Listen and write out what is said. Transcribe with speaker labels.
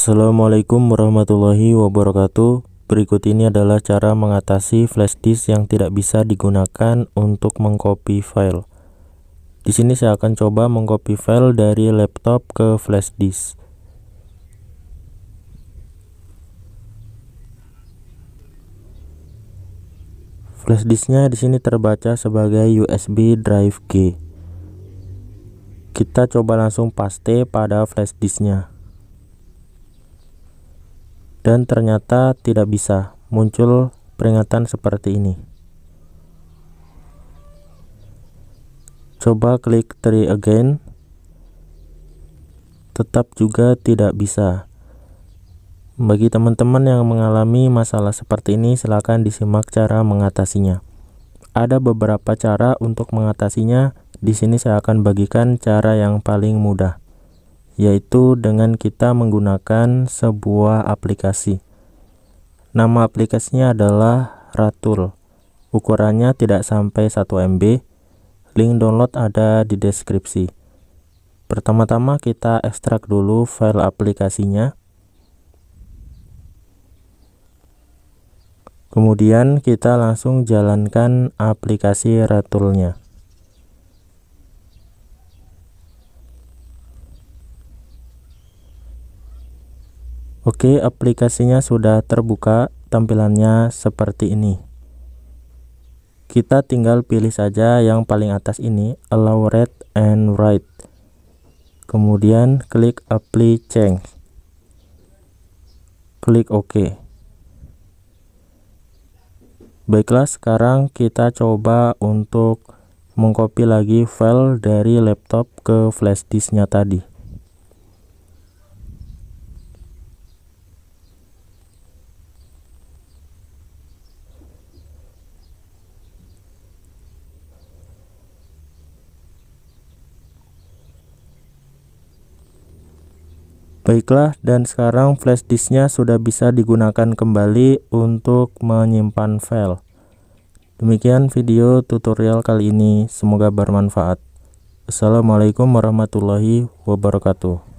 Speaker 1: Assalamualaikum warahmatullahi wabarakatuh Berikut ini adalah cara mengatasi flash disk yang tidak bisa digunakan untuk mengcopy file Di sini saya akan coba mengcopy file dari laptop ke flash disk Flash disknya di sini terbaca sebagai USB drive G kita coba langsung paste pada flash disknya dan ternyata tidak bisa muncul peringatan seperti ini coba klik try again tetap juga tidak bisa bagi teman-teman yang mengalami masalah seperti ini silahkan disimak cara mengatasinya ada beberapa cara untuk mengatasinya di sini saya akan bagikan cara yang paling mudah yaitu dengan kita menggunakan sebuah aplikasi. Nama aplikasinya adalah Ratul. Ukurannya tidak sampai 1 MB. Link download ada di deskripsi. Pertama-tama kita ekstrak dulu file aplikasinya. Kemudian kita langsung jalankan aplikasi Ratulnya. Oke, aplikasinya sudah terbuka, tampilannya seperti ini. Kita tinggal pilih saja yang paling atas ini, allow read and write. Kemudian klik apply change. Klik OK. Baiklah, sekarang kita coba untuk mengcopy lagi file dari laptop ke flashdisknya disknya tadi. Baiklah dan sekarang flash disknya sudah bisa digunakan kembali untuk menyimpan file. Demikian video tutorial kali ini, semoga bermanfaat. Assalamualaikum warahmatullahi wabarakatuh.